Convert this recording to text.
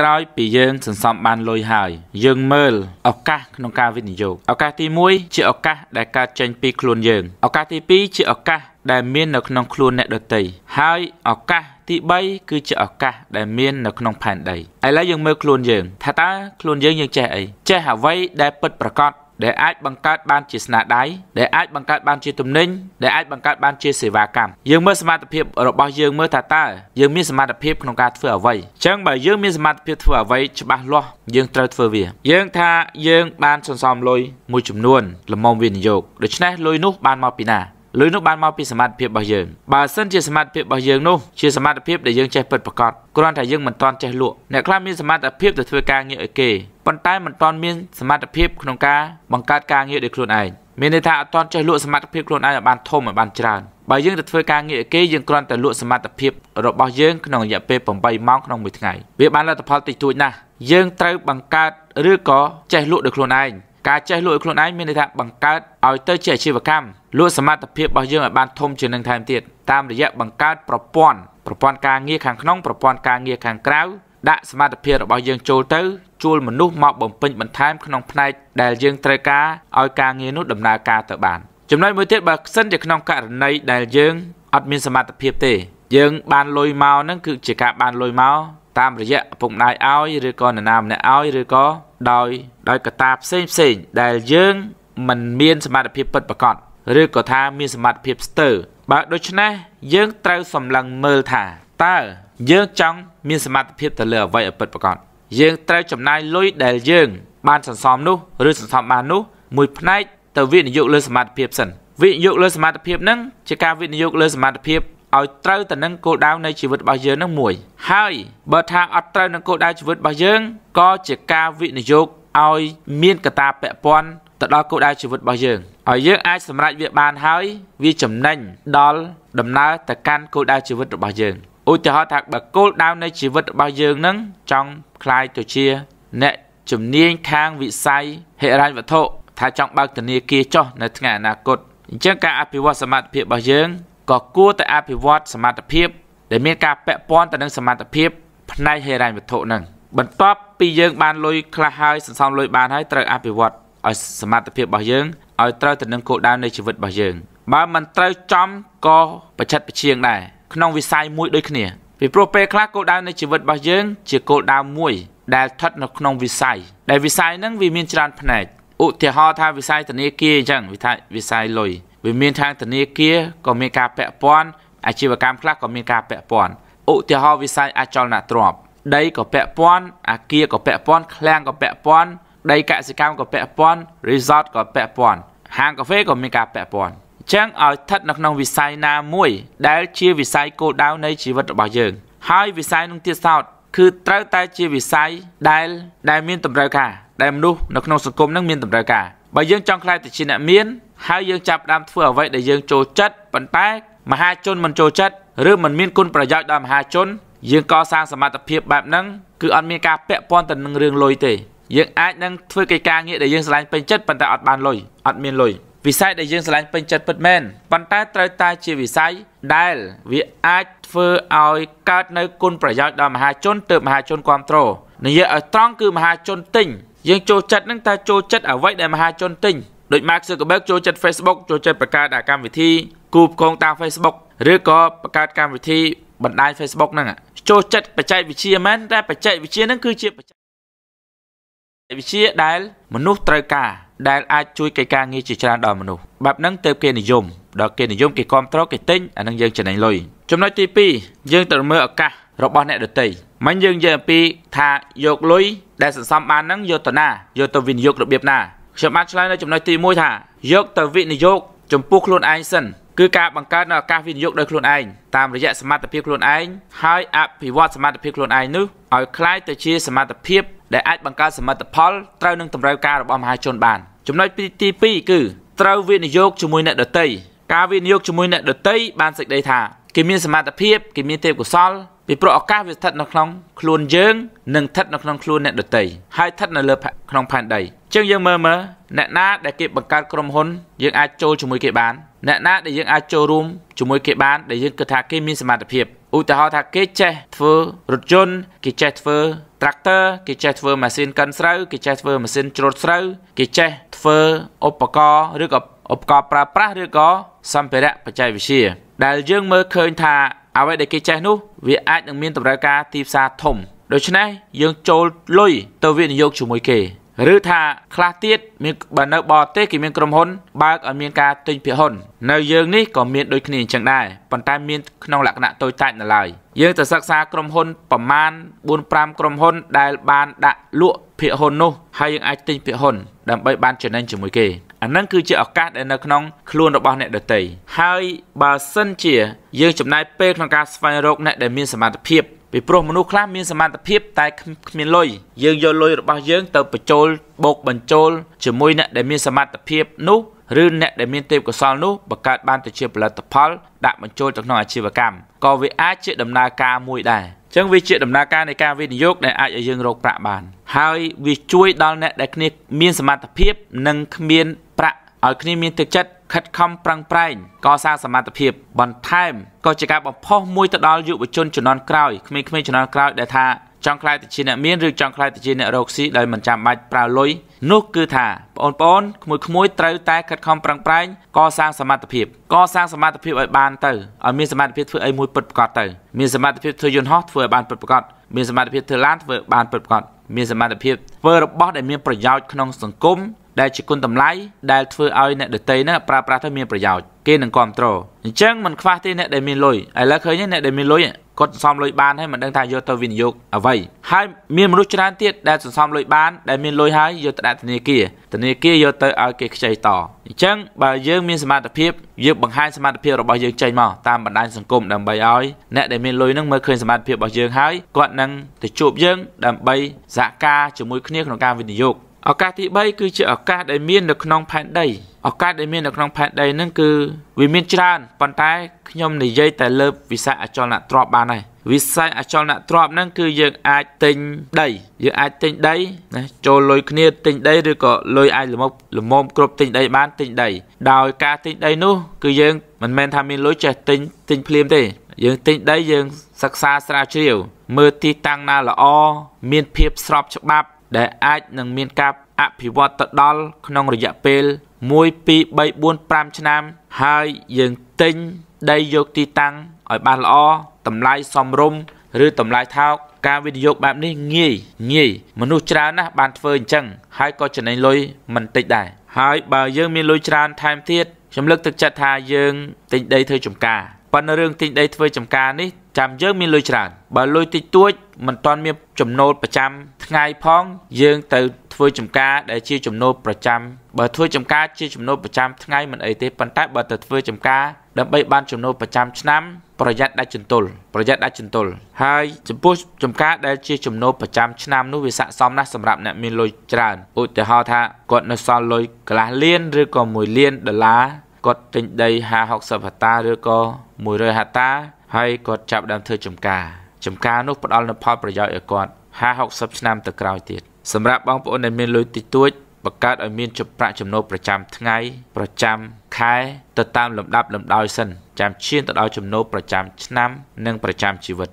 ក្រោយពីយើងសន្សំបានលុយហើយយើងមើលឱកាសក្នុងការវិនិយោគឱកាសទី1ជាឱកាសដែលកើតចេញពីខ្លួនយើងឱកាសទី2ជាឱកាសដែលមាននៅក្នុងខ្លួនអ្នកដតីហើយឱកាសទី3គឺជាឱកាសដែលមាននៅក្នុងផែនដីឥឡូវយើងមើលខ្លួនយើងថាតើខ្លួនយើងយើងចេះអីចេះអ្វីដែលពិតប្រាកដដែលអាចបង្កើតបានជាស្នាដៃដែលអាចបង្កើតបានជាទំនិញដែលអាចបង្កើតបានជាសេវាកម្មយើងមើលសមត្ថភាពរបស់យើងមើលថាតើយើងមានសមត្ថភាពក្នុងការធ្វើអ្វីអញ្ចឹងបើយើងមានសមត្ថភាពធ្វើអ្វីច្បាស់លាស់យើងត្រូវធ្វើវា យើងថាយើង បានសន្សំលុយមួយចំនួនលំមវានិយោគដូច្នេះលុយនោះបានមកពីណាលុយនោះបានមកពីសមត្ថភាពរបស់យើងបើសិនជាសមត្ថភាពរបស់យើងនោះជាសមត្ថភាពដែលយើងចេះពិតប្រាកដគ្រាន់តែយើងមិនទាន់ចេះលក់អ្នកខ្លះមានសមត្ថភាពទៅធ្វើការងារឲ្យគេប៉ុន្តែមិនទាន់មានសមត្ថភាពក្នុងការបង្កើតការងារដោយខ្លួនឯងមានន័យថាអត់ទាន់ចេះលក់សមត្ថភាពខ្លួនឯងឲ្យបានធំឲ្យបានច្រើនបើយើងទៅធ្វើការងារឲ្យគេយើងគ្រាន់តែលក់សមត្ថភាពរបស់យើងក្នុងរយៈពេល8ម៉ោងក្នុងមួយថ្ងៃវាបានលទ្ធផលតិចតួចណាស់យើងត្រូវបង្កើតឬក៏ចេះលក់ដោយខ្លួនឯងការចេះលក់ឲ្យខ្លួនឯងមានន័យថាបង្កើតឲ្យទៅជាអាជីវកម្មលក់សមត្ថភាពរបស់យើងឲ្យបានធំជាងនឹងថែមទៀតតាមរយៈបង្កើតប្រព័ន្ធប្រព័ន្ធការងារខាងក្នុងប្រព័ន្ធការងារខាងក្រៅដាក់សមត្ថភាពរបស់យើងចូលទៅ ជួលមនុស្សមកបំពេញបន្ថែមក្នុងផ្នែកដែលយើងត្រូវការឲ្យការងារនោះដំណើរការទៅបានចំណុចមួយទៀតបើសិនជាក្នុងករណីដែលយើងអត់មានសមត្ថភាពទេយើងបានលុយមកហ្នឹងគឺជាការបានលុយមកតាមរយៈឪពុកម្ដាយឲ្យឬក៏នរណាម្នាក់ឲ្យឬក៏ដោយដោយកត្តាផ្សេងផ្សេងដែលយើងមិនមានសមត្ថភាពពិតប្រាកដឬក៏ថាមានសមត្ថភាពស្ទើរបើដូច្នេះយើងត្រូវសម្លឹងមើលថាតើយើងចង់មានសមត្ថភាពទៅលើអ្វីឲ្យពិតប្រាកដយើងត្រូវចំណាយលុយដែលយើង បានសន្សំនោះឬសន្សំបាននោះមួយផ្នែកទៅវិនិយោគលើសមត្ថភាពសិនវិនិយោគលើសមត្ថភាពនឹងជាការវិនិយោគលើសមត្ថភាពឲ្យត្រូវទៅនឹងគោលដៅនៃជីវិតរបស់យើងនឹងមួយហើយបើថាអត់ត្រូវនឹងគោលដៅជីវិតរបស់យើងក៏ជាការវិនិយោគឲ្យមានកតាពាក់ព័ន្ធទៅដល់គោលដៅជីវិតរបស់យើងឲ្យយើងអាចសម្រេចវាបានហើយវាចំណេញដល់ដំណើរទៅកាន់គោលដៅជីវិតរបស់យើងឧទាហរណ៍ថាបើគោលដៅនៃជីវិតរបស់យើងនឹងចង់ក្លាយទៅជា អ្នកជំនាញខាងវិស័យហិរញ្ញវត្ថុថាចង់បើកធនាគារចុះនៅថ្ងៃអនាគតអញ្ចឹងការអភិវឌ្ឍសមត្ថភាពរបស់យើងក៏គួរតែអភិវឌ្ឍសមត្ថភាពដែលមានការពាក់ព័ន្ធទៅនឹងសមត្ថភាពផ្នែកហិរញ្ញវត្ថុនឹងបន្ទាប់ពីយើងបានលុយខ្លះហើយសន្សំលុយបានហើយត្រូវអភិវឌ្ឍឲ្យសមត្ថភាពរបស់យើងឲ្យត្រូវទៅនឹងគោលដៅនៃជីវិតរបស់យើងបើមិនត្រូវចំក៏ប្រឆិតប្រឈៀងដែរក្នុងវិស័យមួយដូចគ្នាពីព្រោះពេលខ្លះគោលដៅនៃជីវិតរបស់យើងជាគោលដៅមួយដែលស្ថិតនៅក្នុងវិស័យដែលវិស័យហ្នឹងវាមានច្រើនផ្នែកឧទាហរណ៍ថាវិស័យធនាគារអញ្ចឹងវិស័យលុយវាមានខាងធនាគារក៏មានការពាក់ព័ន្ធអាជីវកម្មខ្លះក៏មានការពាក់ព័ន្ធឧទាហរណ៍វិស័យអចលនទ្រព្យដីក៏ពាក់ព័ន្ធអាគារក៏ពាក់ព័ន្ធឃ្លាំងក៏ពាក់ព័ន្ធដីកសិកម្មក៏ពាក់ព័ន្ធ resort ក៏ពាក់ព័ន្ធហាងកាហ្វេក៏មានការពាក់ព័ន្ធអញ្ចឹងឲ្យស្ថិតនៅក្នុងវិស័យណាមួយដែលជាវិស័យគោលដៅនៃជីវិតរបស់យើង ហើយវិស័យនឹងទៀតសោតគឺត្រូវតែជាវិស័យដែលដែលមានតម្រូវការដែលមនុស្សនៅក្នុងសង្គមនឹងមានតម្រូវការបើយើងចង់ខ្លាយទៅជាអ្នកមានហើយយើងចាប់ផ្ដើមធ្វើអ្វីដែលយើងចូលចិត្តប៉ុន្តែមហាជនមិនចូលចិត្តឬមិនមានគុណប្រយោជន៍ដល់មហាជនយើងកសាងសមត្ថភាពបែបហ្នឹងគឺអត់មានការពាក់ព័ន្ធទៅនឹងរឿងលុយទេយើងអាចនឹងធ្វើកិច្ចការងារដែលយើងស្រឡាញ់ពេញចិត្តប៉ុន្តែអត់បានលុយអត់មានលុយវិស័យដែលយើងស្រឡាញ់ពេញចិត្តពិតមែនប៉ុន្តែត្រូវតែជាវិស័យដែលវាអាចធ្វើឲ្យកើតនៅគុណប្រយោជន៍ដល់មហាជនទើបមហាជនគ្រប់គ្រងនិយាយឲ្យត្រង់គឺមហាជនទិញយើងចូលចិត្តនឹងតែចូលចិត្តអ្វីដែលមហាជនទិញដូច Mark Zuckerberg ចូលចិត្ត Facebook ចូលចិត្តបង្កើតកម្មវិធីគូផ្គងតាម Facebook ឬក៏បង្កើតកម្មវិធីបណ្ដាញ Facebook ហ្នឹងចូលចិត្តបច្ចេកវិទ្យាមែនតែបច្ចេកវិទ្យាហ្នឹងគឺជាវិជាដែល មនុស្សត្រូវការដែលអាចជួយកិច្ចការងារជាច្រើនដល់មនុស្សបែបហ្នឹងទៅគេនិយមដល់គេនិយមគេគ្រប់គ្រងគេទិញអានឹងយើងចំណេញលុយចំណុចទី2យើងត្រូវមើលឱកាសរបស់អ្នកដទៃមិញយើងនិយាយអំពី ថាយកលុយដែលសន្សំបានហ្នឹងយកទៅណាយកទៅវិនិយោគរបៀបណាខ្ញុំបានឆ្លើយនៅចំណុចទី1ថា យក ទៅវិនិយោគចំពោះខ្លួនឯងសិនគឺការបង្កើតនៅឱកាសវិនិយោគដោយខ្លួនឯងតាមរយៈសមត្ថភាពខ្លួនឯងហើយអភិវឌ្ឍសមត្ថភាពខ្លួនឯងនោះឲ្យคล้ายទៅជាសមត្ថភាពដែលអាចបង្កើតសមិទ្ធផលត្រូវនឹងតម្រូវការរបស់មហាជនបានចំណុចទី2គឺត្រូវវិនិយោគជាមួយអ្នកដតីការវិនិយោគជាមួយអ្នកដតីបានសេចក្តីថាគេមានសមត្ថភាពគេមានទេពកោសលពីព្រោះឱកាសវាស្ថិតនៅក្នុងខ្លួនយើងនិងស្ថិតនៅក្នុងខ្លួនអ្នកដតីហើយស្ថិតនៅលើក្នុងផែនដីជាងយើងមើលមើលអ្នកណាដែលគេបង្កើតក្រុមហ៊ុនយើងអាចចូលជាមួយគេបានអ្នកណាដែលយើងអាចចូលរួមជាមួយគេបានដែលយើងគិតថាគេមានសមត្ថភាពឧទាហរណ៍ថាគេចេះធ្វើរថយន្តគេចេះធ្វើ tractor គេចេះធ្វើម៉ាស៊ីនកិនស្រូវគេចេះធ្វើម៉ាស៊ីនច្រូតស្រូវគេចេះធ្វើឧបករណ៍ឬក៏ឧបករណ៍ប្រើប្រាស់ឬក៏សម្ភារៈបច្ចេកវិទ្យាដែលយើង មើលឃើញថាអ្វីដែលគេចេះនោះ វាអាច នឹងមានតម្រូវការទីផ្សារធំ ដូច្នេះយើងចូលលុយទៅវិនិយោគជាមួយគេឬថាខ្លះទៀតមានបើនៅបរទេសគេមានក្រុមហ៊ុន បើកឲ្យមានការទិញភាគហ៊ុន នៅយើងនេះក៏មានដូចគ្នាអញ្ចឹងដែរប៉ុន្តែមាន ក្នុងលក្ខណៈតូចតាចនៅឡើយយើងទៅសិក្សាក្រុមហ៊ុនប្រមាណ4 5ក្រុមហ៊ុន ដែលបានដាក់លក់ភាគហ៊ុននោះហើយយើងអាចទិញភាគហ៊ុនដើម្បីបានចំណេញជាមួយគេអានឹងគឺជាឱកាសដែលនៅក្នុងខ្លួនរបស់អ្នកដតីហើយបើសិនជាយើងចំណាយពេលក្នុងការស្វែងរកអ្នកដែលមានសមត្ថភាពពីព្រោះមនុស្សខ្លះមានសមត្ថភាពតែគ្មានលុយយើងយកលុយរបស់យើងទៅបញ្ចូលបោកបញ្ចូលជាមួយអ្នកដែលមានសមត្ថភាពនោះឬអ្នកដែលមានទេពកោសលនោះបង្កើតបានទៅជាផលិតផលដាក់បញ្ចូលទៅក្នុងអាជីវកម្មក៏វាអាចជាដំណើរការមួយដែរអញ្ចឹងវាជាដំណើរការនៃការវិនិយោគដែលអាចឲ្យយើងរកប្រាក់បានហើយវាជួយដល់អ្នកដែលគ្នាមានសមត្ថភាពនិងគ្មានប្រាក់ឲ្យគ្នាមានទឹកចិត្តខិតខំប្រឹងប្រែងកសាងសមត្ថភាព បន្ថែមក៏ជាការបំផុសមួយទៅដល់យុវជនជំនាន់ក្រោយក្មេងៗជំនាន់ក្រោយដែលថាចង់ខ្លាយទៅជាអ្នកមានឬចង់ខ្លាយទៅជាអ្នករកស៊ីដោយមិនចាំបាច់ប្រើលុយនោះគឺថាបងប្អូនក្មួយក្មួយត្រូវតែខិតខំប្រឹងប្រែងកសាងសមត្ថភាពកសាងសមត្ថភាពឲ្យបានទៅឲ្យមានសមត្ថភាពធ្វើអីមួយពិតប្រាកដទៅមានសមត្ថភាពធ្វើយន្តហោះធ្វើឲ្យបានពិតប្រាកដមានសមត្ថភាពធ្វើឡានធ្វើបានពិតប្រាកដមានសមត្ថភាពធ្វើរបស់ដែលមានប្រយោជន៍ក្នុងសង្គមដែលជាគុណតម្លៃដែលធ្វើឲ្យអ្នកដតីណាប្រើប្រាស់ទៅមានប្រយោជន៍គេនឹងគ្រប់គ្រងអញ្ចឹងមិនខ្វះទេអ្នកដែលមានលុយឥឡូវឃើញអ្នកដែលមានលុយគាត់សន្សំលុយបានហើយមិនដឹងថាយកទៅវិនិយោគអ្វីហើយមានមនុស្សច្រើនទៀតដែលសន្សំលុយបាន ដែលមានលុយហើយយកទៅដាក់ធនាគារធនាគារយកទៅឲ្យគេខ្ចីតអញ្ចឹងបើយើងមានសមត្ថភាពយើងបង្ហាញសមត្ថភាពរបស់យើងចេញមកតាមបណ្ដាញសង្គមដើម្បីឲ្យអ្នកដែលមានលុយនឹងមើលឃើញសមត្ថភាពរបស់យើងហើយគាត់នឹងទៅជួបយើង ដើម្បីសហការជាមួយគ្នាក្នុងការវិនិយោគឱកាសទី3គឺជាឱកាសដែលមាននៅក្នុងផែនដីឱកាសដែលមាននៅក្នុងផែនដីហ្នឹងគឺវាមានច្រើនប៉ុន្តែខ្ញុំនិយាយតែលើវិស័យអចលនទ្រព្យបានហើយវិស័យអចលនទ្រព្យហ្នឹងគឺយើងអាចទិញដីយើងអាចទិញដីណាចូលលុយគ្នាទិញដីឬក៏លុយអាចលមុកលមុំគ្រប់ទិញដីបានទិញដីដោយការទិញដីនោះគឺយើងមិនមែនថាមានលុយចេះទិញទិញភ្លាមទេយើងទិញដីយើងសិក្សាស្រាវជ្រាវមើលទីតាំងណាល្អមានភាពស្របច្បាប់ដែលអាចនឹងមានការអភិវឌ្ឍទៅដល់ក្នុងរយៈពេល1 2 3 4 5ឆ្នាំ ហើយយើងទិញដីយកទីតាំងឲ្យបានល្អតម្លៃសមរម្យឬតម្លៃថោកការវិនិយោគបែបនេះងាយងាយមនុស្សច្រើនណាស់បានធ្វើអញ្ចឹងហើយក៏ចំណេញលុយមិនតិចដែរហើយបើយើងមានលុយច្រើនថែមទៀតខ្ញុំលើកទឹកចិត្តថាយើងទិញដីធ្វើចំការប៉ុន្តែរឿងទិញដីធ្វើចំការនេះចាំយើងមានលុយច្រើនបើលុយតិចតួចមិនទាន់មានចំណូលប្រចាំ ថ្ងៃផង យើងទៅធ្វើចំការដែលជាចំណូលប្រចាំបើធ្វើចំការជាចំណូលប្រចាំថ្ងៃមិនអីទេប៉ុន្តែបើទៅធ្វើចំការ ដើម្បីបានចំណូលប្រចាំឆ្នាំ ប្រយ័ត្នដាច់ចន្ទុលប្រយ័ត្នដាច់ចន្ទុលហើយចំពោះចំការដែលជាចំណូលប្រចាំឆ្នាំនោះវាស័ក្តិសម ណាស់សម្រាប់អ្នកមានលុយច្រើនឧទាហរណ៍ថាគាត់នៅសល់លុយកន្លះលានឬក៏1លានដុល្លារគាត់ទិញដី50 60ហិកតាឬក៏100ហិកតា ហើយគាត់ចាប់ដើមធ្វើចំការចំការនោះផ្ដល់នូវផលប្រយោជន៍ឲ្យគាត់50 60ឆ្នាំទៅក្រោយទៀតសម្រាប់បងប្អូនដែលមានលុយតិចតួចបង្កើតឲ្យមានប្រាក់ចំណូលប្រចាំថ្ងៃប្រចាំខែទៅតាម លំដាប់លំដោយសិនចាំឈានទៅដល់ចំណូលប្រចាំឆ្នាំនិងប្រចាំជីវិត